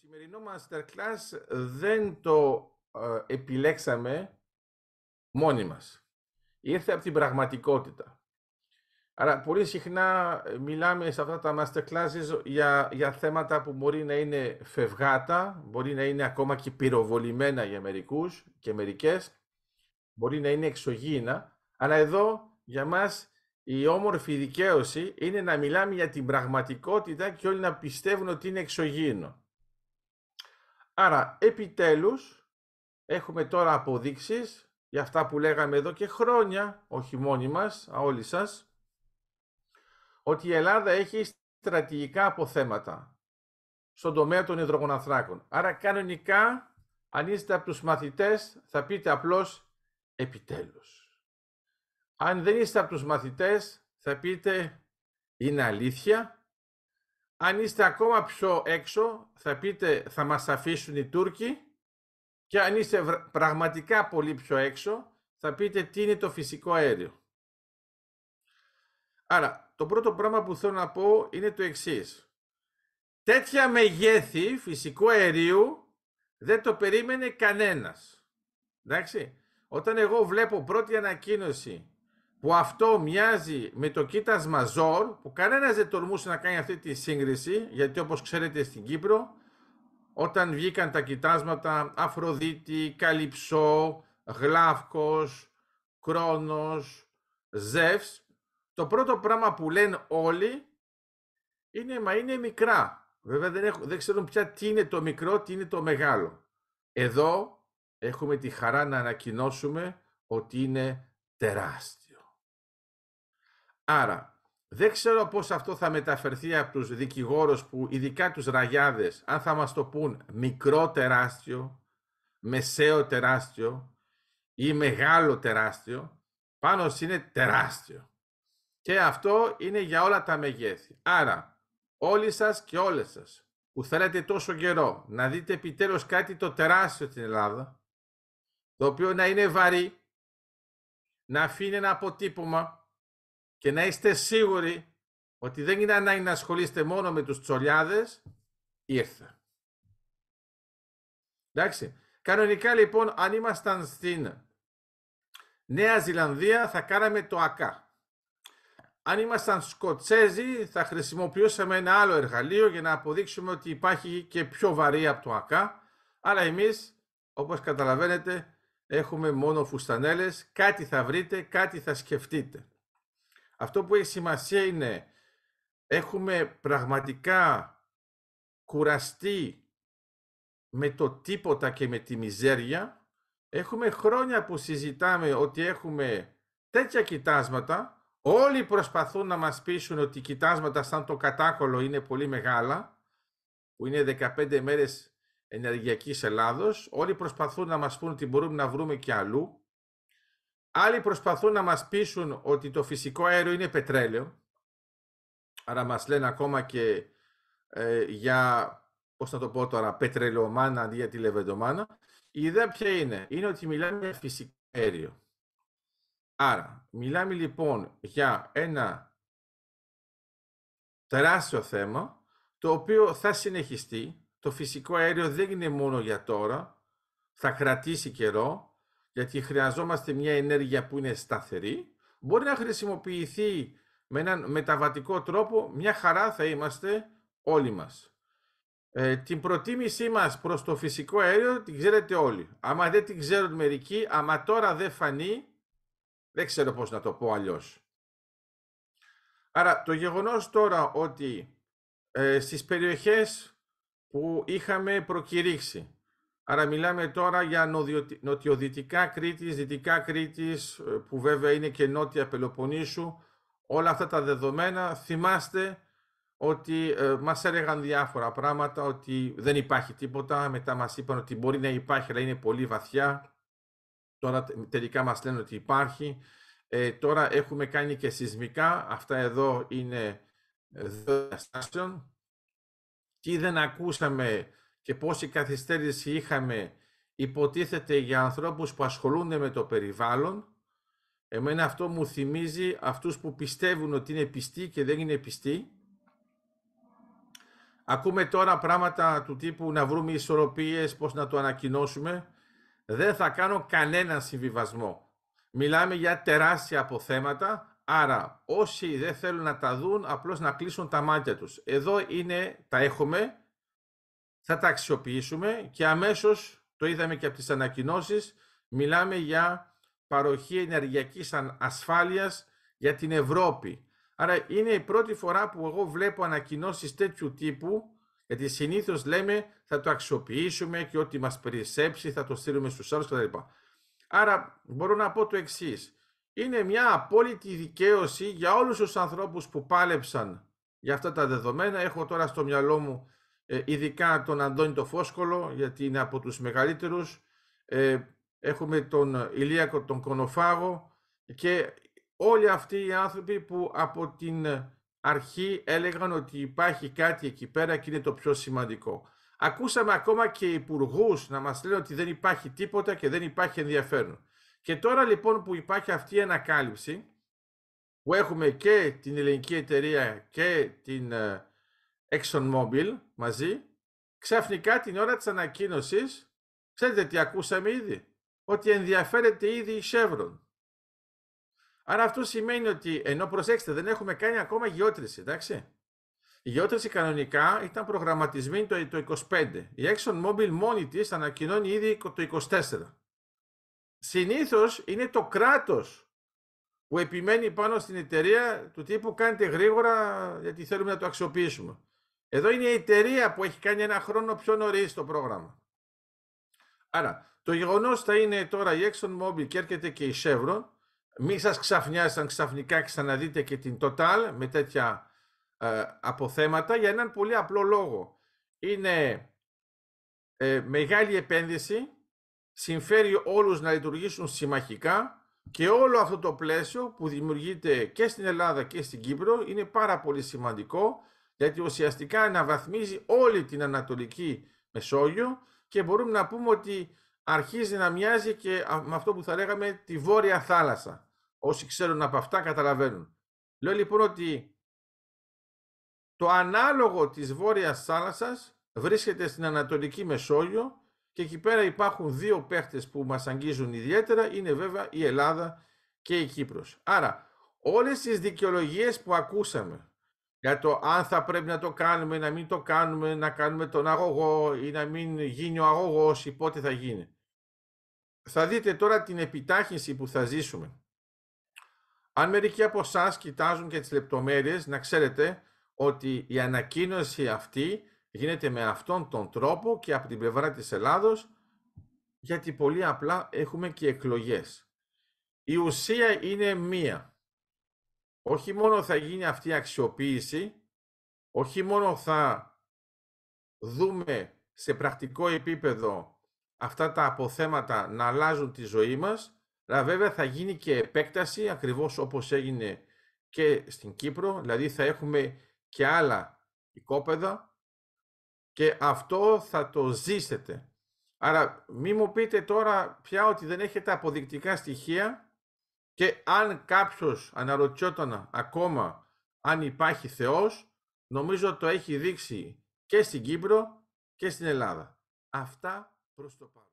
σημερινό masterclass δεν το ε, επιλέξαμε μόνοι μας. Ήρθε από την πραγματικότητα. Άρα πολύ συχνά ε, μιλάμε σε αυτά τα masterclasses για, για θέματα που μπορεί να είναι φευγάτα, μπορεί να είναι ακόμα και πυροβολημένα για μερικούς και μερικές, μπορεί να είναι εξωγήινα, αλλά εδώ για μας η όμορφη δικαίωση είναι να μιλάμε για την πραγματικότητα και όλοι να πιστεύουν ότι είναι εξωγήινο. Άρα, επιτέλους, έχουμε τώρα αποδείξεις για αυτά που λέγαμε εδώ και χρόνια, όχι μόνοι μας, όλοι σας, ότι η Ελλάδα έχει στρατηγικά αποθέματα στον τομέα των υδρογοναθράκων. Άρα, κανονικά, αν είστε από τους μαθητές, θα πείτε απλώς επιτέλους. Αν δεν είστε από τους μαθητές, θα πείτε είναι αλήθεια αν είστε ακόμα πιο έξω, θα πείτε θα μας αφήσουν οι Τούρκοι και αν είστε πραγματικά πολύ πιο έξω, θα πείτε τι είναι το φυσικό αέριο. Άρα, το πρώτο πράγμα που θέλω να πω είναι το εξής. Τέτοια μεγέθη φυσικού αερίου δεν το περίμενε κανένας. Εντάξει. Όταν εγώ βλέπω πρώτη ανακοίνωση που αυτό μοιάζει με το κοίτασμα Ζόρ, που κανένας δεν τολμούσε να κάνει αυτή τη σύγκριση, γιατί όπως ξέρετε στην Κύπρο, όταν βγήκαν τα κοιτάσματα Αφροδίτη, Καλυψό, Γλάφκος, Κρόνος, Ζεύς, το πρώτο πράγμα που λένε όλοι είναι «Μα είναι μικρά». Βέβαια δεν, έχουν, δεν ξέρουν πια τι είναι το μικρό, τι είναι το μεγάλο. Εδώ έχουμε τη χαρά να ανακοινώσουμε ότι είναι τεράστιο. Άρα, δεν ξέρω πώς αυτό θα μεταφερθεί από τους δικηγόρους που, ειδικά τους ραγιάδες, αν θα μας το πούν μικρό τεράστιο, μεσαίο τεράστιο ή μεγάλο τεράστιο, πάνω είναι τεράστιο. Και αυτό είναι για όλα τα μεγέθη. Άρα, όλοι σας και όλες σας που θέλετε τόσο καιρό να δείτε επιτέλους κάτι το τεράστιο στην Ελλάδα, το οποίο να είναι βαρύ, να αφήνει ένα αποτύπωμα, και να είστε σίγουροι ότι δεν είναι ανάγκη να ασχολείστε μόνο με τους τσολιάδες, ήρθα. Εντάξει. Κανονικά λοιπόν, αν ήμασταν στην Νέα Ζηλανδία, θα κάναμε το ΑΚΑ. Αν ήμασταν Σκοτσέζοι, θα χρησιμοποιούσαμε ένα άλλο εργαλείο για να αποδείξουμε ότι υπάρχει και πιο βαρύ από το ΑΚΑ. Αλλά εμείς, όπως καταλαβαίνετε, έχουμε μόνο φουστανέλες. Κάτι θα βρείτε, κάτι θα σκεφτείτε. Αυτό που έχει σημασία είναι έχουμε πραγματικά κουραστεί με το τίποτα και με τη μιζέρια. Έχουμε χρόνια που συζητάμε ότι έχουμε τέτοια κοιτάσματα. Όλοι προσπαθούν να μας πείσουν ότι οι κοιτάσματα σαν το κατάκολο είναι πολύ μεγάλα, που είναι 15 μέρες ενεργειακής Ελλάδος. Όλοι προσπαθούν να μας πούν ότι μπορούμε να βρούμε και αλλού. Άλλοι προσπαθούν να μας πείσουν ότι το φυσικό αέριο είναι πετρέλαιο. Άρα μας λένε ακόμα και ε, για, πώς να το πω τώρα, πετρελαιομάνα αντί για τη λεβεντομάνα. Η ιδέα ποια είναι. Είναι ότι μιλάμε για φυσικό αέριο. Άρα, μιλάμε λοιπόν για ένα τεράστιο θέμα, το οποίο θα συνεχιστεί. Το φυσικό αέριο δεν είναι μόνο για τώρα, θα κρατήσει καιρό, γιατί χρειαζόμαστε μια ενέργεια που είναι σταθερή, μπορεί να χρησιμοποιηθεί με έναν μεταβατικό τρόπο, μια χαρά θα είμαστε όλοι μας. Ε, την προτίμησή μας προς το φυσικό αέριο την ξέρετε όλοι. Άμα δεν την ξέρουν μερικοί, άμα τώρα δεν φανεί, δεν ξέρω πώς να το πω αλλιώς. Άρα το γεγονός τώρα ότι ε, στις περιοχές που είχαμε προκηρύξει Άρα μιλάμε τώρα για νοτιοδυτικά Κρήτης, δυτικά Κρήτης, ε, που βέβαια είναι και νότια Πελοποννήσου. Όλα αυτά τα δεδομένα θυμάστε ότι ε, μας έλεγαν διάφορα πράγματα, ότι δεν υπάρχει τίποτα, μετά μας είπαν ότι μπορεί να υπάρχει, αλλά είναι πολύ βαθιά. Τώρα τελικά μας λένε ότι υπάρχει. Ε, τώρα έχουμε κάνει και σεισμικά, αυτά εδώ είναι δύο διαστάσεων. Τι δεν ακούσαμε και πόση καθυστέρηση είχαμε υποτίθεται για ανθρώπους που ασχολούνται με το περιβάλλον, εμένα αυτό μου θυμίζει αυτούς που πιστεύουν ότι είναι πιστοί και δεν είναι πιστοί. Ακούμε τώρα πράγματα του τύπου να βρούμε ισορροπίες, πώς να το ανακοινώσουμε. Δεν θα κάνω κανένα συμβιβασμό. Μιλάμε για τεράστια αποθέματα, άρα όσοι δεν θέλουν να τα δουν, απλώς να κλείσουν τα μάτια τους. Εδώ είναι, τα έχουμε, θα τα αξιοποιήσουμε και αμέσως, το είδαμε και από τις ανακοινώσεις, μιλάμε για παροχή ενεργειακής ασφάλειας για την Ευρώπη. Άρα είναι η πρώτη φορά που εγώ βλέπω ανακοινώσεις τέτοιου τύπου, γιατί συνήθως λέμε θα το αξιοποιήσουμε και ό,τι μας περισσέψει θα το στείλουμε στους άλλους κλπ. Άρα μπορώ να πω το εξής. Είναι μια απόλυτη δικαίωση για όλους τους ανθρώπους που πάλεψαν για αυτά τα δεδομένα. Έχω τώρα στο μυαλό μου ε, ειδικά τον Αντώνη το Φόσκολο, γιατί είναι από τους μεγαλύτερους. Ε, έχουμε τον Ηλίακο τον Κονοφάγο και όλοι αυτοί οι άνθρωποι που από την αρχή έλεγαν ότι υπάρχει κάτι εκεί πέρα και είναι το πιο σημαντικό. Ακούσαμε ακόμα και υπουργούς να μας λένε ότι δεν υπάρχει τίποτα και δεν υπάρχει ενδιαφέρον. Και τώρα λοιπόν που υπάρχει αυτή η ανακάλυψη, που έχουμε και την ελληνική εταιρεία και την ε, ExxonMobil μαζί, ξαφνικά την ώρα της ανακοίνωσης, ξέρετε τι ακούσαμε ήδη, ότι ενδιαφέρεται ήδη η Chevron. Άρα αυτό σημαίνει ότι, ενώ προσέξτε, δεν έχουμε κάνει ακόμα γεώτρηση, εντάξει. Η γεώτρηση κανονικά ήταν προγραμματισμένη το, 25. Η Mobil μόνη της ανακοινώνει ήδη το 24. Συνήθως είναι το κράτος που επιμένει πάνω στην εταιρεία του τύπου κάνετε γρήγορα γιατί θέλουμε να το αξιοποιήσουμε. Εδώ είναι η εταιρεία που έχει κάνει ένα χρόνο πιο νωρίς το πρόγραμμα. Άρα, το γεγονός θα είναι τώρα η ExxonMobil και έρχεται και η Chevron. Μην σα ξαφνιάσει αν ξαφνικά ξαναδείτε και την Total με τέτοια ε, αποθέματα για έναν πολύ απλό λόγο. Είναι ε, μεγάλη επένδυση, συμφέρει όλους να λειτουργήσουν συμμαχικά και όλο αυτό το πλαίσιο που δημιουργείται και στην Ελλάδα και στην Κύπρο είναι πάρα πολύ σημαντικό γιατί ουσιαστικά αναβαθμίζει όλη την Ανατολική Μεσόγειο και μπορούμε να πούμε ότι αρχίζει να μοιάζει και με αυτό που θα λέγαμε τη Βόρεια Θάλασσα. Όσοι ξέρουν από αυτά καταλαβαίνουν. Λέω λοιπόν ότι το ανάλογο της Βόρειας Θάλασσας βρίσκεται στην Ανατολική Μεσόγειο και εκεί πέρα υπάρχουν δύο παίχτες που μας αγγίζουν ιδιαίτερα, είναι βέβαια η Ελλάδα και η Κύπρος. Άρα όλες τις δικαιολογίες που ακούσαμε για το αν θα πρέπει να το κάνουμε, να μην το κάνουμε, να κάνουμε τον αγωγό ή να μην γίνει ο αγωγός ή πότε θα γίνει. Θα δείτε τώρα την επιτάχυνση που θα ζήσουμε. Αν μερικοί από εσάς κοιτάζουν και τις λεπτομέρειες, να ξέρετε ότι η ανακοίνωση αυτή γίνεται με αυτόν τον τρόπο και από την πλευρά της Ελλάδος, γιατί πολύ απλά έχουμε και εκλογές. Η ουσία είναι μία όχι μόνο θα γίνει αυτή η αξιοποίηση, όχι μόνο θα δούμε σε πρακτικό επίπεδο αυτά τα αποθέματα να αλλάζουν τη ζωή μας, αλλά βέβαια θα γίνει και επέκταση ακριβώς όπως έγινε και στην Κύπρο, δηλαδή θα έχουμε και άλλα οικόπεδα και αυτό θα το ζήσετε. Άρα μην μου πείτε τώρα πια ότι δεν έχετε αποδεικτικά στοιχεία και αν κάποιος αναρωτιόταν ακόμα αν υπάρχει Θεός, νομίζω το έχει δείξει και στην Κύπρο και στην Ελλάδα. Αυτά προς το παρόν.